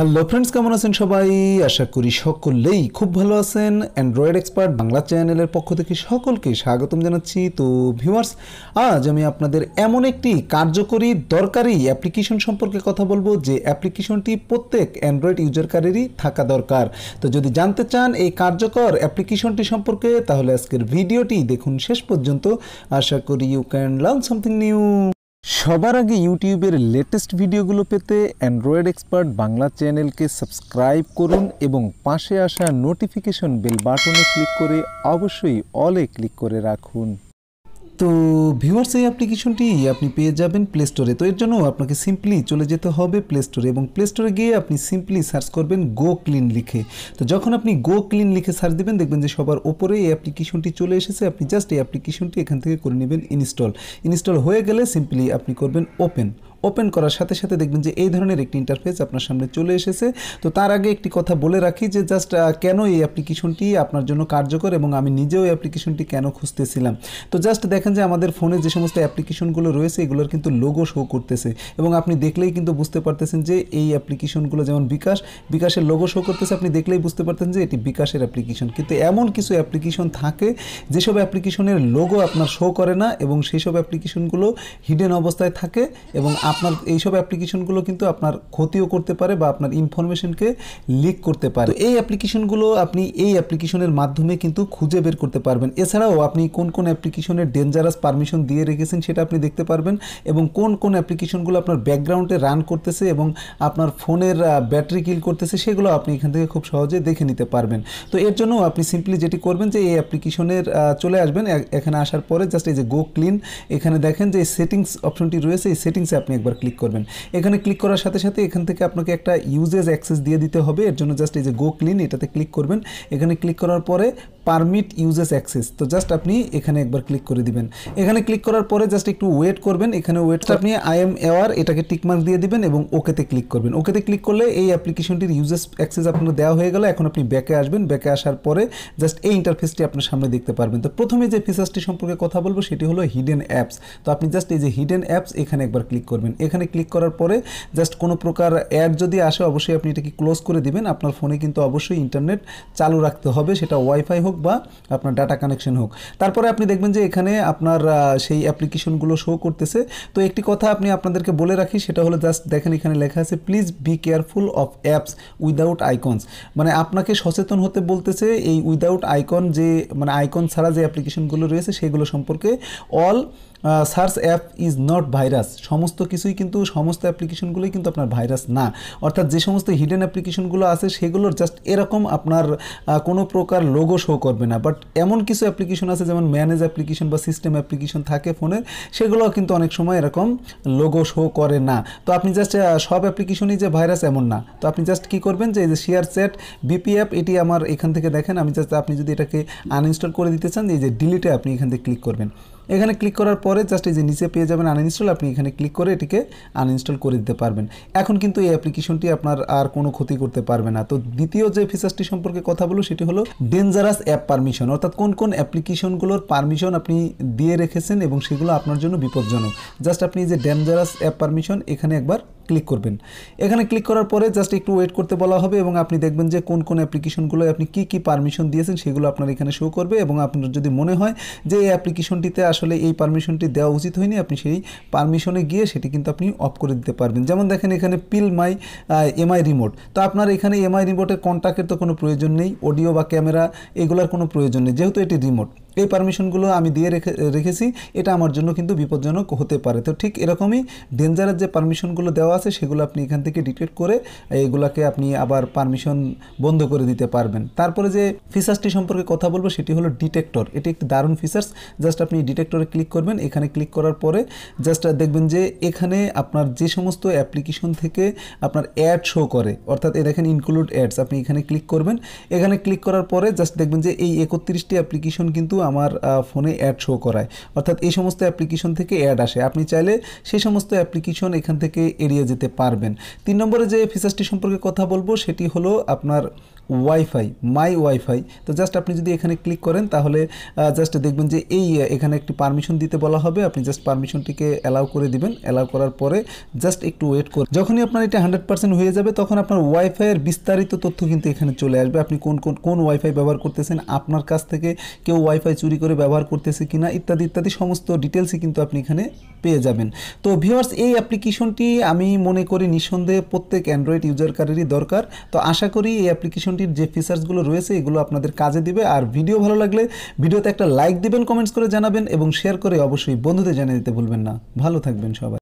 hello friends কেমন আছেন সবাই আশা করি সকলেই খুব ভালো আছেন অ্যান্ড্রয়েড এক্সপার্ট বাংলা চ্যানেলের পক্ষ থেকে সকলকে স্বাগতম জানাচ্ছি তো ভিউয়ার্স আজ আমি আপনাদের এমন একটি কার্যকরী দরকারি অ্যাপ্লিকেশন সম্পর্কে কথা বলবো যে অ্যাপ্লিকেশনটি প্রত্যেক অ্যান্ড্রয়েড ইউজারকারেরই থাকা দরকার তো যদি জানতে চান এই কার্যকর অ্যাপ্লিকেশনটি সম্পর্কে তাহলে আজকের ভিডিওটি দেখুন শেষ পর্যন্ত আশা করি you can learn something new সবার আগে ইউটিউবের লেটেস্ট ভিডিওগুলো পেতে অ্যান্ড্রয়েড এক্সপার্ট বাংলা চ্যানেলকে সাবস্ক্রাইব করুন এবং পাশে আসা নোটিফিকেশন বেল বাটনে ক্লিক করে অবশ্যই অলে ক্লিক করে রাখুন তো ভিউয়ার্স এই অ্যাপ্লিকেশনটি আপনি পেয়ে যাবেন প্লে স্টোরে তো এর জন্য আপনাকে সিম্পলি চলে যেতে হবে প্লে স্টোরে এবং প্লে স্টোরে গিয়ে আপনি সিম্পলি সার্চ করবেন গো ক্লিন লিখে তো যখন আপনি গো ক্লিন লিখে সার্চ দেবেন দেখবেন যে সবার ওপরে এই অ্যাপ্লিকেশনটি চলে এসেছে আপনি জাস্ট এই অ্যাপ্লিকেশনটি এখান থেকে করে নেবেন ইনস্টল ইনস্টল হয়ে গেলে সিম্পলি আপনি করবেন ওপেন ওপেন করার সাথে সাথে দেখবেন যে এই ধরনের একটি ইন্টারফেস আপনার সামনে চলে এসেছে তো তার আগে একটি কথা বলে রাখি যে জাস্ট কেন এই অ্যাপ্লিকেশনটি আপনার জন্য কার্যকর এবং আমি নিজেও এই অ্যাপ্লিকেশনটি কেন খুঁজতেছিলাম তো জাস্ট দেখেন যে আমাদের ফোনে যে সমস্ত অ্যাপ্লিকেশনগুলো রয়েছে এগুলোর কিন্তু লোগো শো করতেছে এবং আপনি দেখলেই কিন্তু বুঝতে পারতেছেন যে এই অ্যাপ্লিকেশনগুলো যেমন বিকাশ বিকাশের লোগো শো করতেছে আপনি দেখলেই বুঝতে পারতেন যে এটি বিকাশের অ্যাপ্লিকেশন কিন্তু এমন কিছু অ্যাপ্লিকেশন থাকে যেসব অ্যাপ্লিকেশনের লোগো আপনার শো করে না এবং সেই সব অ্যাপ্লিকেশনগুলো হিডেন অবস্থায় থাকে এবং আপনার এইসব অ্যাপ্লিকেশনগুলো কিন্তু আপনার ক্ষতিও করতে পারে বা আপনার ইনফরমেশনকে লিক করতে পারে এই অ্যাপ্লিকেশনগুলো আপনি এই অ্যাপ্লিকেশনের মাধ্যমে কিন্তু খুঁজে বের করতে পারবেন এছাড়াও আপনি কোন কোন অ্যাপ্লিকেশনের ডেঞ্জারাস পারমিশন দিয়ে রেখেছেন সেটা আপনি দেখতে পারবেন এবং কোন কোন অ্যাপ্লিকেশনগুলো আপনার ব্যাকগ্রাউন্ডে রান করতেছে এবং আপনার ফোনের ব্যাটারি কিল করতেছে সেগুলো আপনি এখান থেকে খুব সহজে দেখে নিতে পারবেন তো এর জন্য আপনি সিম্পলি যেটি করবেন যে এই অ্যাপ্লিকেশনের চলে আসবেন এখানে আসার পরে জাস্ট এই যে গো ক্লিন এখানে দেখেন যে সেটিংস অপশনটি রয়েছে এই সেটিংসে আপনি একবার ক্লিক করবেন এখানে ক্লিক করার সাথে সাথে এখান থেকে আপনাকে একটা ইউজেস অ্যাক্সেস দিয়ে দিতে হবে এর জন্য জাস্ট এই যে গো ক্লিন এটাতে ক্লিক করবেন এখানে ক্লিক করার পরে পারমিট ইউজেস অ্যাক্সেস তো জাস্ট আপনি এখানে একবার ক্লিক করে দিবেন এখানে ক্লিক করার পরে জাস্ট একটু ওয়েট করবেন এখানে ওয়েটটা আপনি আই এম এওয়ার এটাকে টিকমার্ক দিয়ে দিবেন এবং ওকেতে ক্লিক করবেন ওকেতে ক্লিক করলে এই অ্যাপ্লিকেশনটির ইউজেস অ্যাক্সেস আপনার দেওয়া হয়ে গেল এখন আপনি ব্যাকে আসবেন ব্যাকে আসার পরে জাস্ট এই ইন্টারফেসটি আপনার সামনে দেখতে পারবেন তো প্রথমে যে ফিচার্সটি সম্পর্কে কথা বলবো সেটি হলো হিডেন অ্যাপস তো আপনি জাস্ট এই যে হিডেন অ্যাপস এখানে একবার ক্লিক করবেন এখানে ক্লিক করার পরে জাস্ট কোনো প্রকার অ্যাড যদি আসে অবশ্যই আপনি এটাকে ক্লোজ করে দিবেন আপনার ফোনে কিন্তু অবশ্যই ইন্টারনেট চালু রাখতে হবে সেটা ওয়াইফাই হোক বা আপনার ডাটা কানেকশন হোক তারপরে আপনি দেখবেন যে এখানে আপনার সেই অ্যাপ্লিকেশনগুলো শো করতেছে তো একটি কথা আপনি আপনাদেরকে বলে রাখি সেটা হলো জাস্ট দেখেন এখানে লেখা আছে please be careful of apps without icons মানে আপনাকে সচেতন হতে বলতেছে এই উইদাউট আইকন যে মানে আইকন ছাড়া যে অ্যাপ্লিকেশনগুলো রয়েছে সেগুলো সম্পর্কে all search app is not virus সমস্ত কিছুই কিন্তু সমস্ত অ্যাপ্লিকেশনগুলোই কিন্তু আপনার ভাইরাস না অর্থাৎ যে সমস্ত হিডেন অ্যাপ্লিকেশনগুলো আছে সেগুলোর জাস্ট এরকম আপনার কোনো প্রকার লোগো শো করবে না বাট এমন কিছু অ্যাপ্লিকেশন আছে যেমন ম্যানেজ অ্যাপ্লিকেশন বা সিস্টেম অ্যাপ্লিকেশন থাকে ফোনের সেগুলো কিন্তু অনেক সময় এরকম লোগো শো করে না তো আপনি জাস্ট সব অ্যাপ্লিকেশনই যে ভাইরাস এমন না তো আপনি জাস্ট কি করবেন যে এই যে শেয়ার চ্যাট বিপি অ্যাপ এটি আমার এখান থেকে দেখেন আমি জাস্ট আপনি যদি এটাকে আনইনস্টল করে দিতে চান এই যে ডিলিটে আপনি এখান থেকে ক্লিক করবেন এখানে ক্লিক করার পরে জাস্ট এই যে নিচে পেয়ে যাবেন আনইনস্টল আপনি এখানে ক্লিক করে এটিকে আনইনস্টল করে দিতে পারবেন এখন কিন্তু এই অ্যাপ্লিকেশনটি আপনার আর কোনো ক্ষতি করতে পারবে না তো দ্বিতীয় যে ফিচার্সটি সম্পর্কে কথা বলো সেটি হলো ডেঞ্জারাস অ্যাপ পারমিশন অর্থাৎ কোন কোন অ্যাপ্লিকেশনগুলোর পারমিশন আপনি দিয়ে রেখেছেন এবং সেগুলো আপনার জন্য বিপজ্জনক জাস্ট আপনি যে ডেঞ্জারাস অ্যাপ পারমিশন এখানে একবার ক্লিক করবেন এখানে ক্লিক করার পরে জাস্ট একটু ওয়েট করতে বলা হবে এবং আপনি দেখবেন যে কোন কোন অ্যাপ্লিকেশনগুলো আপনি কি কি পারমিশন দিয়েছেন সেগুলো আপনার এখানে শো করবে এবং আপনার যদি মনে হয় যে এই অ্যাপ্লিকেশনটিতে আসলে এই পারমিশনটি দেওয়া উচিত হয়নি আপনি সেই পারমিশনে গিয়ে সেটি কিন্তু আপনি অফ করে দিতে পারবেন যেমন দেখেন এখানে পিল মাই এমআই রিমোট তো আপনার এখানে এমআই রিমোটের কন্ট্যাক্টের তো কোনো প্রয়োজন নেই অডিও বা ক্যামেরা এগুলোর কোনো প্রয়োজন নেই যেহেতু এটি রিমোট এই পারমিশনগুলো আমি দিয়ে রেখে রেখেছি এটা আমার জন্য কিন্তু বিপজ্জনক হতে পারে তো ঠিক এরকমই ডেঞ্জারাস যে পারমিশনগুলো দেওয়া আছে সেগুলো আপনি এখান থেকে ডিটেক্ট করে এগুলাকে আপনি আবার পারমিশন বন্ধ করে দিতে পারবেন তারপরে যে ফিচার্সটি সম্পর্কে কথা বলবো সেটি হলো ডিটেক্টর এটি একটি দারুণ ফিচার্স জাস্ট আপনি ডিটেক্টরে ক্লিক করবেন এখানে ক্লিক করার পরে জাস্ট দেখবেন যে এখানে আপনার যে সমস্ত অ্যাপ্লিকেশন থেকে আপনার অ্যাড শো করে অর্থাৎ এ দেখেন ইনক্লুড অ্যাডস আপনি এখানে ক্লিক করবেন এখানে ক্লিক করার পরে জাস্ট দেখবেন যে এই একত্রিশটি অ্যাপ্লিকেশন কিন্তু আমার ফোনে অ্যাড শো করায় অর্থাৎ এই সমস্ত অ্যাপ্লিকেশন থেকে অ্যাড আসে আপনি চাইলে সেই সমস্ত অ্যাপ্লিকেশন এখান থেকে এড়িয়ে যেতে পারবেন তিন নম্বরে যে ফিচার্সটি সম্পর্কে কথা বলবো সেটি হলো আপনার ওয়াইফাই মাই ওয়াইফাই তো জাস্ট আপনি যদি এখানে ক্লিক করেন তাহলে জাস্ট দেখবেন যে এই এখানে একটি পারমিশন দিতে বলা হবে আপনি জাস্ট পারমিশনটিকে অ্যালাউ করে দিবেন অ্যালাউ করার পরে জাস্ট একটু ওয়েট করে যখনই আপনার এটা হান্ড্রেড পার্সেন্ট হয়ে যাবে তখন আপনার ওয়াইফাইয়ের বিস্তারিত তথ্য কিন্তু এখানে চলে আসবে আপনি কোন কোন কোন ওয়াইফাই ব্যবহার করতেছেন আপনার কাছ থেকে কেউ ওয়াইফাই চুরি করে ব্যবহার করতেছে কিনা ইত্যাদি ইত্যাদি সমস্ত ডিটেলসই কিন্তু আপনি এখানে পেয়ে যাবেন তো ভিওর্স এই অ্যাপ্লিকেশনটি আমি মনে করি নিঃসন্দেহে প্রত্যেক অ্যান্ড্রয়েড ইউজারকারেরই দরকার তো আশা করি এই অ্যাপ্লিকেশন অ্যাপ্লিকেশনটির যে ফিচার্সগুলো রয়েছে এগুলো আপনাদের কাজে দিবে আর ভিডিও ভালো লাগলে ভিডিওতে একটা লাইক দিবেন কমেন্টস করে জানাবেন এবং শেয়ার করে অবশ্যই বন্ধুদের জানিয়ে দিতে ভুলবেন না ভালো থাকবেন সবাই